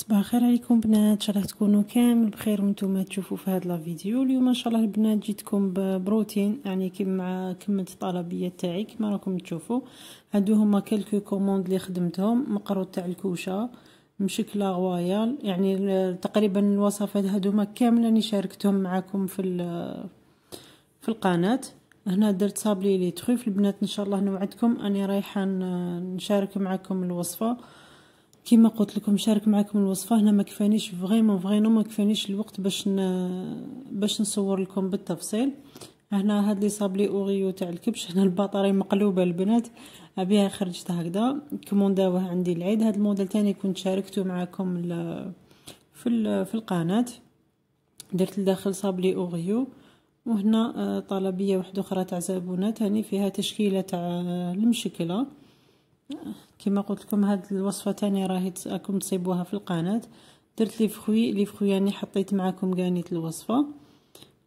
صباح الخير عليكم بنات ان شاء الله تكونوا كامل بخير وانتم تشوفوا في هذا الفيديو اليوم ان شاء الله البنات جيتكم ببروتين يعني كيما كملت كمه الطلبيه تاعي كما راكم تشوفوا هادو هما كلكو كوموند اللي خدمتهم مقرو تاع الكوشه مشكله غوايال يعني تقريبا الوصفات ما كامل راني شاركتهم معاكم في في القناه هنا درت صابلي لي تروف البنات ان شاء الله نوعدكم اني رايحه نشارك معاكم الوصفه كيما قلت لكم شارك معكم الوصفه هنا ما كفانيش فريمون فريمون ما كفانيش الوقت باش باش نصور لكم بالتفصيل هنا هاد لي صابلي اوريو تاع الكبش هنا البطاري مقلوبه البنات ابيها خرجت هكذا كومونداوه عندي العيد هاد الموديل تاني كنت شاركته معكم في ال في القناه درت لداخل صابلي اوريو وهنا آه، طلبيه واحده اخرى تاع زبونه تاني فيها تشكيله تاع آه، المشكله كما قلت لكم هاد الوصفه تاني راهي راكم تصيبوها في القناه درت لي فخوي لي فخوي يعني حطيت معاكم كانيت الوصفه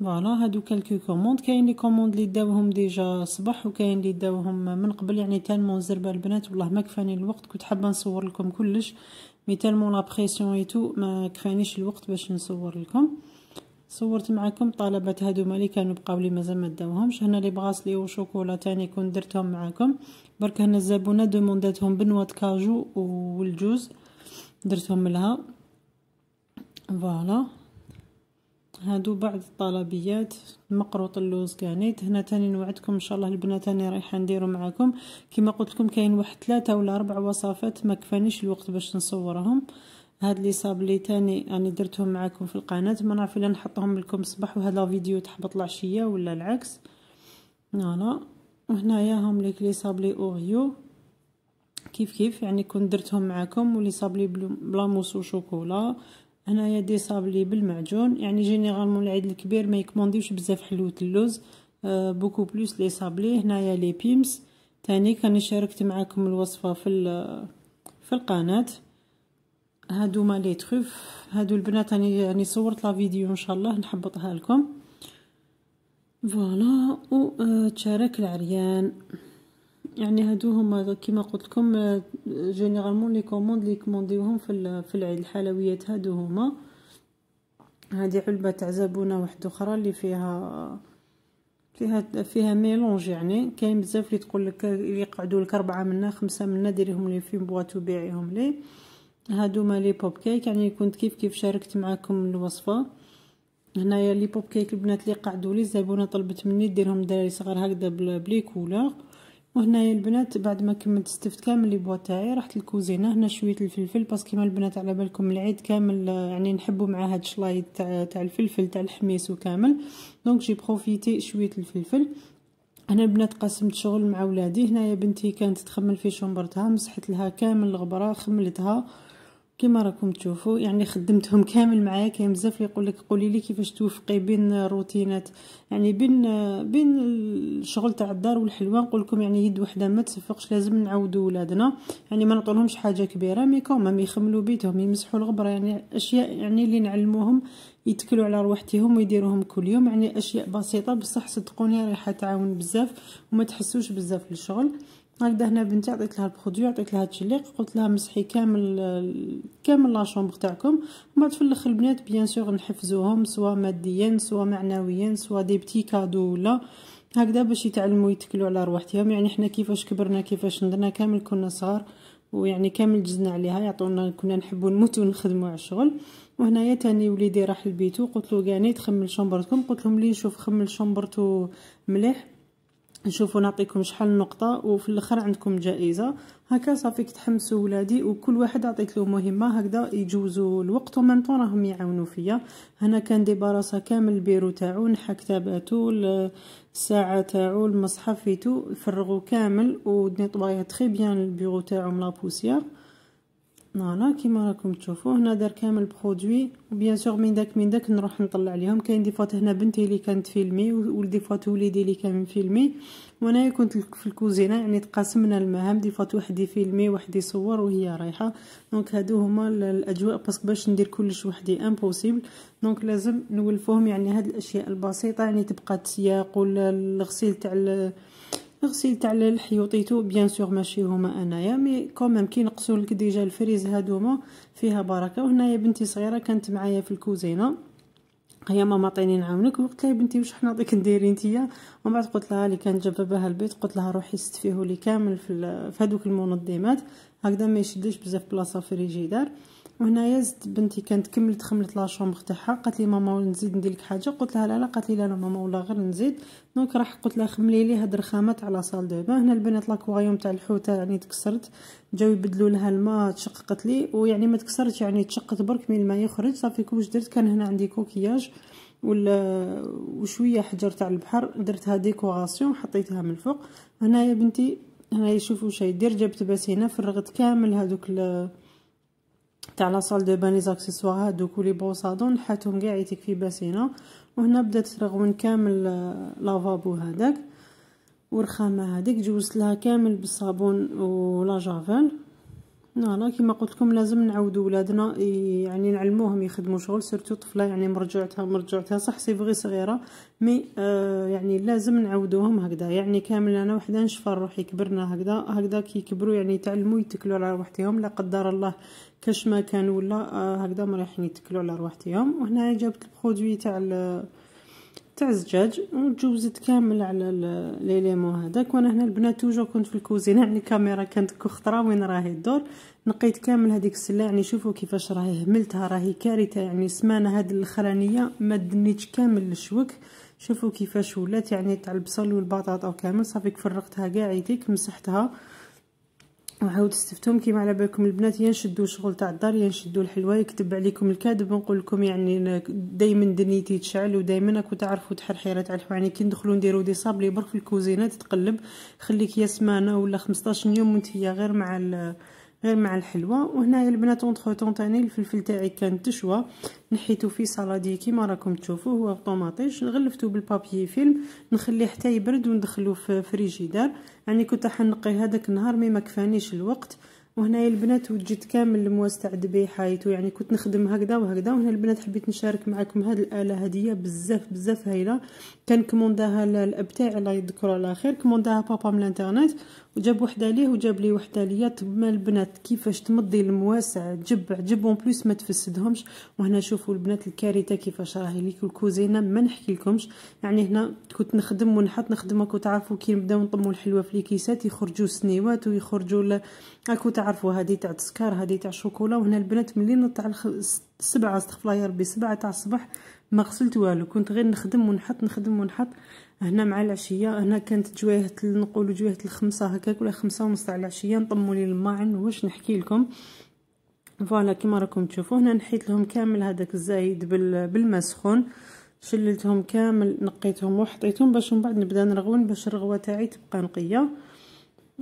فوالا هادو كالكو كوموند كاين لي كوموند لي داوهم ديجا صباح وكاين لي داوهم من قبل يعني تالمون زربه البنات والله ما كفاني الوقت كنت حابه نصور لكم كلش مي تالمون لا بريسيون اي تو ما كفانيش الوقت باش نصور لكم صورت معكم طلبات هادوما مالي كانوا بقاو لي مازال ما داوهمش هنا لي بغاسلي وشوكولا تاني كون درتهم معكم برك هنا الزبونه دومونداتهم بنوات كاجو والجوز درتهم لها فوالا هادو بعض الطلبيات مقروط اللوز كانيت هنا تاني نوعدكم ان شاء الله البنات تاني رايحه نديرو معاكم كما قلت لكم كاين واحد ثلاثه ولا اربع وصفات ما كفانيش الوقت باش نصورهم هاد لي صابلي تاني راني درتهم معاكم في القناه ما نعرف الا نحطهم لكم الصباح وهذا فيديو تحبط العشيه ولا العكس فوالا وهنايا هم ليك لي صابلي اوريو كيف كيف يعني كون درتهم معاكم ولي صابلي و وشوكولا هنايا دي صابلي بالمعجون يعني جينيرالمون العيد الكبير ما يكمونديوش بزاف حلوه اللوز أه بوكو بلوس لي صابلي هنايا لي بيمس تاني كاني شاركت معاكم الوصفه في في القناه هادو ما لي تروف هادو البنات راني يعني صورت لا فيديو ان شاء الله نحبطها لكم فوالا و آه، تشارك العريان يعني هادو هما كيما قلت لكم آه، جينيرالمون لي كوموند لي كومونديوهم في في العيد الحلويات هادو هما هادي علبه تاع زبونه واحده اخرى اللي فيها فيها فيها ميلونج يعني كاين بزاف اللي تقول لك يقعدوا لك اربعه منا خمسه منا ديريهم لي في بواط وبيعيهم لي هادو ما لي بوب كيك يعني كنت كيف كيف شاركت معكم الوصفه هنايا لي بوب كيك البنات لي قعدوا لي الزبونه طلبت مني ديرهم دراري صغار هكذا بلي كولور وهنايا البنات بعد ما كملت استفت كامل لي بوا تاعي رحت للكوزينه هنا شويه الفلفل باسكو كيما البنات على بالكم العيد كامل يعني نحبوا مع هاد الشلايط تاع تاع الفلفل تاع الحميس وكامل دونك جي بروفيتي شويه الفلفل هنا البنات قسمت شغل مع ولادي هنايا بنتي كانت تخمل في شومبرتها مسحت لها كامل الغبره خملتها كما راكم تشوفوا يعني خدمتهم كامل معايا كاين بزاف اللي يقول لك قولي لي كيفاش توفقي بين الروتينات يعني بين بين الشغل تاع الدار والحلوه نقول لكم يعني يد وحده ما تصفقش لازم نعودوا ولادنا يعني ما نعطولهمش حاجه كبيره مي كومام يخملوا بيتهم يمسحوا الغبره يعني اشياء يعني اللي نعلموهم يتكلوا على روحتهم ويديروهم كل يوم يعني اشياء بسيطه بصح صدقوني راح تعاون بزاف وما تحسوش بزاف الشغل هكذا هنا بنتي عطيت لها البرودوي عطيت لها التشليق قلت لها مسحي كامل كامل لاشومبر تاعكم ومن في الاخر البنات بيان سور نحفزوهم سواء ماديا سواء معنويا سواء دي بتي كادو ولا هكذا باش يتعلموا يتكلوا على رواحتهم يعني حنا كيفاش كبرنا كيفاش ندرنا كامل كنا صغار ويعني كامل جزنا عليها يعطونا كنا نحبوا نموتوا نخدموا على الشغل وهنايا تاني وليدي راح لبيتو قلت له كاني تخمل شومبرتكم قلت لهم لي نشوف خمل شومبرتو مليح نشوفوا نعطيكم شحال نقطة وفي الاخر عندكم جائزة هكا صافي كتحمسوا ولادي وكل واحد عطيت له مهمة هكذا يجوزوا الوقت ومن طون راهم يعاونوا فيا هنا كان براسه كامل البيرو تاعو نحى كتاباتو الساعة تاعو المصحف فيتو فرغو كامل ودني طوايا تخي بيان البيرو تاعو من لابوسيار هنا نعم، نعم، كيما راكم تشوفوا هنا دار كامل برودوي وبيان سور من داك من داك نروح نطلع عليهم كاين دي فوات هنا بنتي اللي كانت فيلمي ولدي فوات وليدي اللي كان فيلمي وانا كنت في الكوزينه يعني تقاسمنا المهام دي فوات واحد يفيلمي واحد يصور وهي رايحه دونك هادو هما الاجواء باسكو باش ندير كلش وحدي امبوسيبل دونك لازم نولفوهم يعني هاد الاشياء البسيطه يعني تبقى تسياق ولا الغسيل تاع غسلت تاع الحيوطيتو بيان سور ماشي هما انايا مي كوميم كي لك ديجا الفريز هادوما فيها بركه وهنايا بنتي صغيره كانت معايا في الكوزينه هي ماما عطيني نعاونك وقلت لها بنتي واش حنا نعطيك نديري نتيا ومن بعد قلت لها اللي كانت جابه بها البيت قلت لها روحي استفيهولي كامل في هذوك المنظمات هكذا ما يشدش بزاف بلاصه في ريجيدار وهنايا زدت بنتي كانت كملت خملت لاشومبر تاعها قالت لي ماما نزيد ندير لك حاجه قلت لها لا لا قالت لي لا ماما ولا غير نزيد دونك راح قلت لها خملي لي هاد الرخامات على صال دو هنا البنات لاكواريوم تاع الحوته يعني تكسرت جاو يبدلوا لها الماء تشققت لي ويعني ما تكسرتش يعني تشقت برك من الماء يخرج صافي كوش درت كان هنا عندي كوكياج ولا وشويه حجر تاع البحر درتها ديكوراسيون حطيتها من الفوق هنايا بنتي هنايا شوفوا شاي دير جبت باسينه فرغت كامل هذوك تاع لا صال دو بان لي هادو كولي بوصا دون حاتهم كاع في باسينه وهنا بدات ترغون كامل آه، لافابو هذاك والرخامه هذيك جوزت لها كامل بالصابون ولا جافيل نانا كيما قلت لكم لازم نعود ولادنا يعني نعلموهم يخدموا شغل سيرتو طفله يعني مرجعتها مرجعتها صح سي فغي صغيره مي آه يعني لازم نعودوهم هكذا يعني كامل انا وحده نشفر روحي كبرنا هكذا هكذا كي يكبروا يعني يتعلموا يتكلوا على وحدهم لا قدر الله كاش آه، ما كان ولا هكذا مريحين يتكلوا على رواحتهم وهنا جابت البرودوي تاع تاع الزجاج وجوزت كامل على ليليمون هذاك وانا هنا البنات توجور كنت في الكوزينه يعني الكاميرا كانت كخطره وين راهي الدور نقيت كامل هذيك السله يعني شوفوا كيفاش راهي هملتها راهي كارثه يعني سمانه هاد الاخرانيه ما دنيتش كامل الشوك شوفوا كيفاش ولات يعني تاع البصل والبطاطا وكامل صافي فرقتها كاع يديك مسحتها وعاود استفتهم كيما على بالكم البنات يا نشدو شغل تاع الدار يا نشدو يكتب عليكم الكاذب ونقول لكم يعني دائما دنيتي تشعل ودائما راكو تعرفوا تحرحيره تاع الحلوى يعني كي ندخلو نديرو دي صابلي برك في الكوزينه تتقلب خليك يا سمانه ولا 15 يوم وانت غير مع غير مع الحلوى وهنايا البنات اونتر طون تاني الفلفل تاعي كان تشوى نحيتو فيه صلادي كيما راكم تشوفوه هو طوماطيش غلفتو بالبابيي فيلم نخليه حتى يبرد وندخلو في فريجيدار يعني كنت حنقي هذاك النهار مي ما كفانيش الوقت وهنايا البنات وجدت كامل المواس تاع دبي حايتو يعني كنت نخدم هكذا وهكذا وهنا البنات حبيت نشارك معكم هاد الاله هديه بزاف بزاف هايله كان كومونداها الاب تاعي الله يذكره على خير كومونداها بابا من الانترنت وجاب وحده ليه وجاب لي وحده ليا تما البنات كيفاش تمضي المواسع جب عجب اون بلوس ما تفسدهمش وهنا شوفوا البنات الكارثه كيفاش راهي ليك الكوزينه ما نحكي لكمش يعني هنا كنت نخدم ونحط نخدم راكو تعرفوا كي نبداو نطمو الحلوه في الكيسات يخرجوا سنيوات ويخرجوا راكو تعرفوا هذه تاع السكر هذه تاع الشوكولا وهنا البنات ملي نطع السبعه استغفر الله يا ربي سبعه تاع الصباح ما غسلت والو كنت غير نخدم ونحط نخدم ونحط هنا مع العشيه هنا كانت جويهة نقولوا جويهة الخمسه هكاك ولا خمسة ونص تاع العشيه نطموا لي الماء واش نحكي لكم فوالا كيما راكم تشوفوا هنا نحيت لهم كامل هذاك الزايد بالماء سخون شللتهم كامل نقيتهم وحطيتهم باش من بعد نبدا نرغون باش الرغوه تاعي تبقى نقيه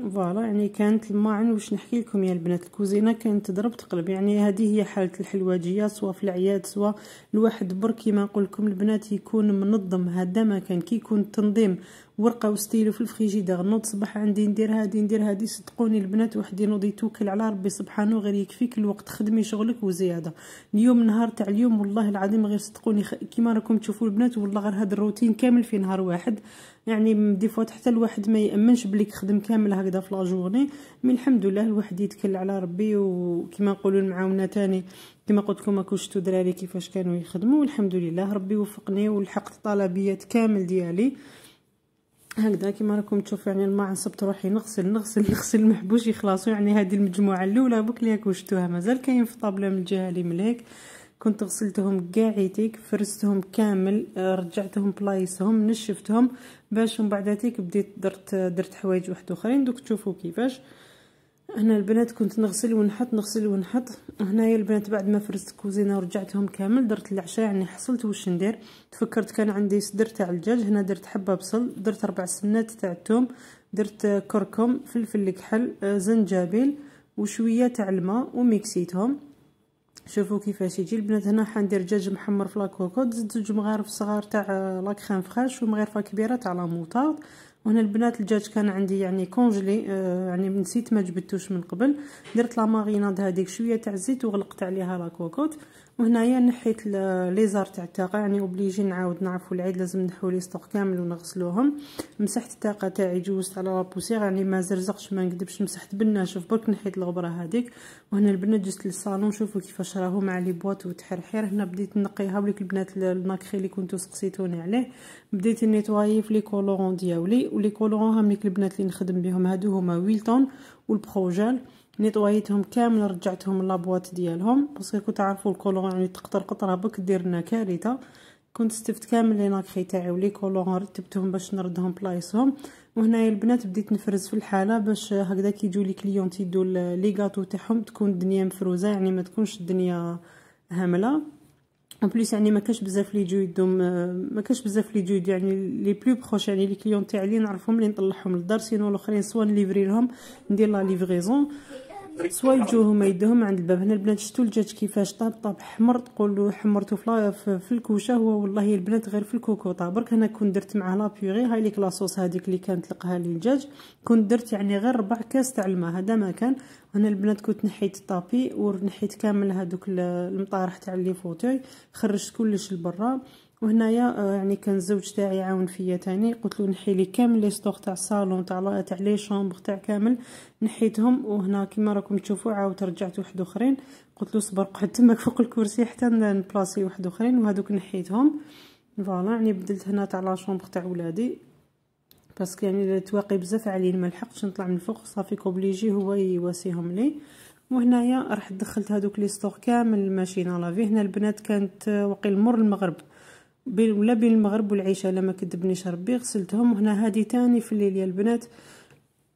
فوالا يعني كانت الماعن يعني واش نحكي لكم يا البنات الكوزينه كانت تضرب تقلب يعني هذه هي حاله الحلواجيه سواء في العياد سواء الواحد برك كيما نقول لكم البنات يكون منظم هذا ما كان كيكون التنظيم ورقه وستيلو في الفريجيدير نوض صباح عندي ندير هادي ندير هادي صدقوني البنات وحدي ينوض يتوكل على ربي سبحانه غير يكفيك الوقت خدمي شغلك وزياده اليوم نهار تاع اليوم والله العظيم غير صدقوني كيما راكم تشوفوا البنات والله غير هاد الروتين كامل في نهار واحد يعني دي فوا حتى الواحد ما يامنش بليك خدم كامل هكذا في لا جورني مي الحمد لله الواحد يتكل على ربي وكما نقولوا المعاونه تاني كما قلت لكم راكم شفتوا دراري كيفاش كانوا يخدموا والحمد لله ربي وفقني ولحقت طلبيات كامل ديالي هكذا كيما راكم تشوفوا يعني الماء عصبت روحي نغسل نغسل نغسل محبوش يخلصوا يعني هذه المجموعه الاولى بك اللي كوشتوها مازال كاين في طابله من الجهه اللي مليك كنت غسلتهم كاع يديك فرستهم كامل آه، رجعتهم بلايصهم نشفتهم باش من بعد هذيك بديت درت درت حوايج واحد اخرين دوك تشوفوا كيفاش هنا البنات كنت نغسل ونحط نغسل ونحط هنايا البنات بعد ما فرزت الكوزينه ورجعتهم كامل درت العشاء يعني حصلت واش ندير تفكرت كان عندي صدر تاع الدجاج هنا درت حبه بصل درت ربع سنات تاع الثوم درت كركم فلفل كحل آه، زنجبيل وشويه تاع الماء وميكسيتهم شوفوا كيفاش يجي البنات هنا حندير دجاج محمر في لاكوكوط زدت زوج مغارف صغار تاع آه، لاكريم فريش ومغرفه كبيره تاع لاموطارد وهنا البنات الدجاج كان عندي يعني كونجلي آه يعني نسيت ما جبدتوش من قبل درت لا ماريناد هذيك شويه تاع الزيت وغلقت عليها لا كوكوت وهنايا نحيت لي زار تاع الطاقه يعني اوبليجي نعاود نعرفوا العيد لازم نحو لي ستوك كامل ونغسلوهم مسحت الطاقه تاعي جوست على لابوسيغ يعني ما زرزقش ما نكذبش مسحت بالناشف برك نحيت الغبره هذيك وهنا البنات جست للصالون شوفوا كيفاش راهو مع لي بواط وتحرحير هنا بديت نقيها وليك البنات الماكخي اللي كنتو سقسيتوني عليه بديت نيتواي في لي كولورون دياولي ولي كولورون ليك البنات اللي نخدم بهم هادو هما ويلتون والبروجال نطويتهم كامل رجعتهم لابواط ديالهم باسكو كنت عارفوا الكولور يعني تقطر قطره بك دير لنا كارثه كنت استفت كامل لي ناكري تاعي ولي كولور رتبتهم باش نردهم بلايصهم وهنايا البنات بديت نفرز في الحاله باش هكذا كيجيو لي كليون تيدو لي غاتو تاعهم تكون الدنيا مفروزه يعني ما تكونش الدنيا هامله اون بليس يعني ما كاش بزاف لي جو يدو ما كاش بزاف لي جو يعني لي بلو بروش يعني لي كليون تاعي اللي نعرفهم اللي نطلعهم للدار سينو الاخرين سوا نليفري لهم ندير لا ليفريزون سوا يجوهم يدهم عند الباب هنا البنات شتو الجاج كيفاش طاب طاب حمر تقولو حمرتو في, في الكوشه هو والله البنات غير في الكوكوطا برك انا كون درت معاه لابيغي هاي ليك لاصوص هذيك اللي كانت لي للدجاج كون درت يعني غير ربع كاس تاع الماء هذا ما كان هنا البنات كنت نحيت الطابي ونحيت كامل هذوك المطارح تاع لي فوتوي خرجت كلش لبرا وهنايا آه، يعني كان الزوج تاعي عاون فيا تاني قلت له نحي لي كامل لي ستوغ تاع الصالون تاع تاع لي شومبر تاع كامل نحيتهم وهنا كيما راكم تشوفوا عاود رجعت واحد اخرين قلت له صبر قعد تماك فوق الكرسي حتى نبلاصي واحد اخرين وهذوك نحيتهم فوالا يعني بدلت هنا تاع لا شومبر تاع ولادي باسكو يعني تواقي بزاف علي ما لحقتش نطلع من الفوق صافي كوبليجي هو يواسيهم لي وهنايا راح دخلت هذوك لي ستوغ كامل الماشينه لافي هنا البنات كانت آه، وقيل مر المغرب ولا بين المغرب والعشاء لما كدبنيش ربي غسلتهم هنا هادي تاني في الليل يا البنات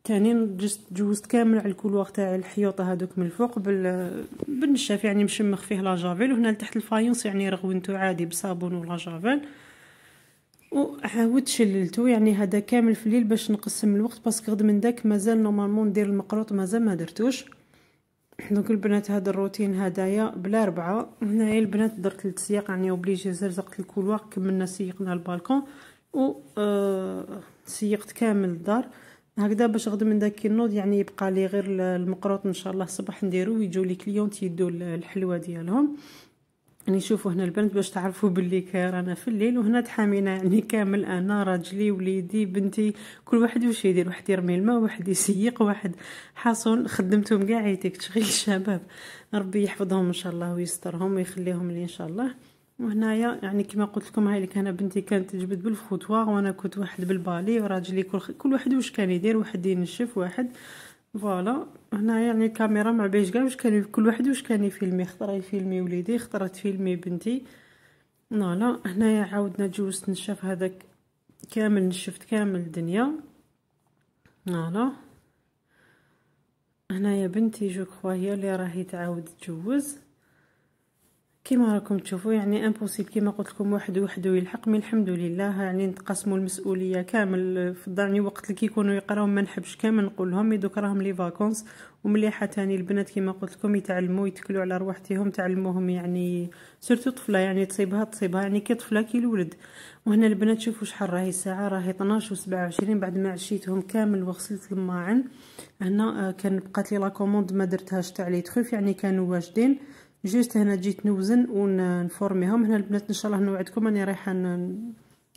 تاني جست جوزت كامل على الكولوار تاع الحيوطه هذوك من الفوق بال بالنشاف يعني مشمخ فيه لا جافيل وهنا لتحت الفايونس يعني رغوينتو عادي بصابون ولا جافيل وعاودت شللتو يعني هذا كامل في الليل باش نقسم الوقت باسكو غد من داك مازال نورمالمون ندير المقروط مازال ما درتوش دونك البنات هذا الروتين هدايا بلا ربعه هنايا البنات درت ثلاث سياق يعني اوبليجي زرزقت الكولوار كملنا سيقنا البالكون و آه، سيقت كامل الدار هكذا باش غدا من داك النوض يعني يبقى لي غير المقروط ان شاء الله الصباح نديرو ويجيو لي كليونت يدو الحلوه ديالهم يعني شوفوا هنا البنت باش تعرفوا باللي رانا في الليل وهنا تحامينا يعني كامل انا راجلي وليدي بنتي كل واحد واش يدير واحد يرمي الماء واحد يسيق واحد حاصل خدمتهم كاع عيتك تشغيل الشباب ربي يحفظهم ان شاء الله ويسترهم ويخليهم لي ان شاء الله وهنايا يعني كما قلت لكم هاي اللي كان بنتي كانت تجبد بالفوتوار وانا كنت واحد بالبالي وراجلي كل, كل واحد واش كان يدير واحد ينشف واحد فوالا هنايا يعني الكاميرا مع بيش كاع واش كان كل واحد واش كان يفيلمي خطره يفيلمي وليدي خطره تفيلمي بنتي فوالا هنايا عاودنا تجوزت نشاف هذاك كامل نشفت كامل الدنيا فوالا هنايا بنتي جو كخوا هي اللي راهي تعاود تجوز كما راكم تشوفوا يعني امبوسيبل كما قلت لكم واحد وحده يلحق مي الحمد لله يعني نتقاسموا المسؤوليه كامل يعني وقت اللي كيكونوا يقراو ما نحبش كامل نقول لهم مي دوك راهم لي فاكونس ومليحه تاني البنات كما قلت لكم يتعلموا يتكلوا على رواحتهم تعلموهم يعني سورتو طفله يعني تصيبها تصيبها يعني كي طفله كي الولد وهنا البنات شوفوا شحال راهي الساعه راهي 12 و 27 بعد ما عشيتهم كامل وغسلت الماعن هنا آه، كان بقات لي لا كوموند ما درتهاش تاع لي تخوف يعني كانوا واجدين جوست هنا جيت نوزن ونفورميهم هنا البنات ان شاء الله نوعدكم اني رايحه انا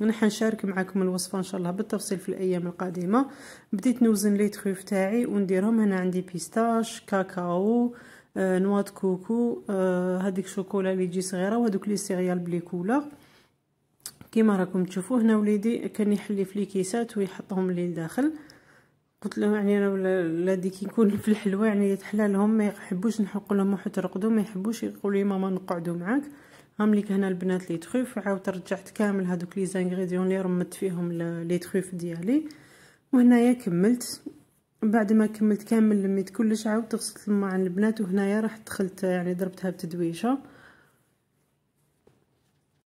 نشارك معكم الوصفه ان شاء الله بالتفصيل في الايام القادمه بديت نوزن لي تخوف تاعي ونديرهم هنا عندي بيستاش كاكاو آه كوكو آه، هذيك شوكولا اللي تجي صغيره وهذوك لي سيريال بلي كولا كيما راكم تشوفوا هنا وليدي كان يحلي في لي كيسات ويحطهم لي لداخل قلت له يعني انا ولادي كي في الحلوى يعني يتحلى لهم ما يحبوش نحرق لهم واحد رقدو ما يحبوش يقولوا لي ماما نقعدوا معاك هم لك هنا البنات لي تخوف عاود رجعت كامل هذوك لي زانغريديون لي رمت فيهم لي تخوف ديالي وهنايا كملت بعد ما كملت كامل لميت كلش عاود غسلت الماء عن البنات وهنايا راح دخلت يعني ضربتها بتدويشه